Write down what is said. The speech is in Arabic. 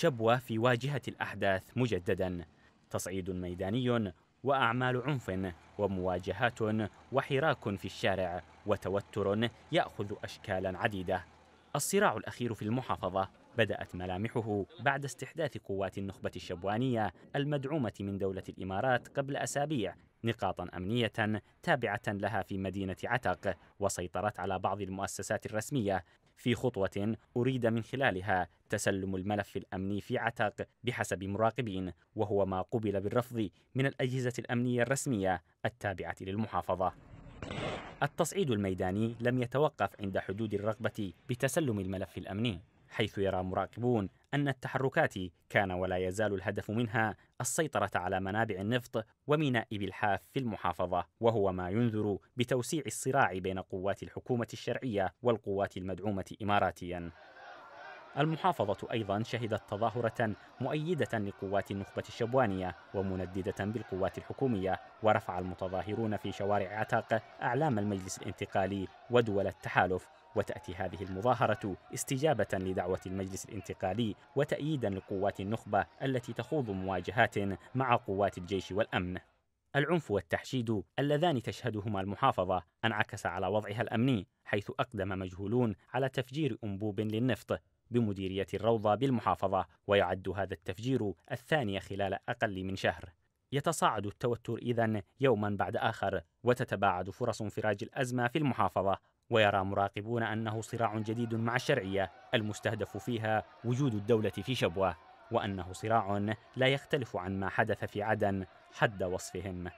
شبوة في واجهة الأحداث مجددا تصعيد ميداني وأعمال عنف ومواجهات وحراك في الشارع وتوتر يأخذ أشكالا عديدة الصراع الأخير في المحافظة بدأت ملامحه بعد استحداث قوات النخبة الشبوانية المدعومة من دولة الإمارات قبل أسابيع نقاطا أمنية تابعة لها في مدينة عتق وسيطرت على بعض المؤسسات الرسمية في خطوة أريد من خلالها تسلم الملف الأمني في عتق بحسب مراقبين وهو ما قبل بالرفض من الأجهزة الأمنية الرسمية التابعة للمحافظة التصعيد الميداني لم يتوقف عند حدود الرغبة بتسلم الملف الأمني حيث يرى مراقبون أن التحركات كان ولا يزال الهدف منها السيطرة على منابع النفط وميناء بالحاف في المحافظة، وهو ما ينذر بتوسيع الصراع بين قوات الحكومة الشرعية والقوات المدعومة إماراتياً. المحافظة أيضا شهدت تظاهرة مؤيدة لقوات النخبة الشبوانية ومنددة بالقوات الحكومية ورفع المتظاهرون في شوارع عتاق أعلام المجلس الانتقالي ودول التحالف وتأتي هذه المظاهرة استجابة لدعوة المجلس الانتقالي وتأييدا لقوات النخبة التي تخوض مواجهات مع قوات الجيش والأمن العنف والتحشيد اللذان تشهدهما المحافظة انعكس على وضعها الأمني حيث أقدم مجهولون على تفجير أنبوب للنفط بمديرية الروضة بالمحافظة ويعد هذا التفجير الثاني خلال أقل من شهر يتصاعد التوتر إذا يوما بعد آخر وتتباعد فرص انفراج الأزمة في المحافظة ويرى مراقبون أنه صراع جديد مع الشرعية المستهدف فيها وجود الدولة في شبوة وأنه صراع لا يختلف عن ما حدث في عدن حد وصفهم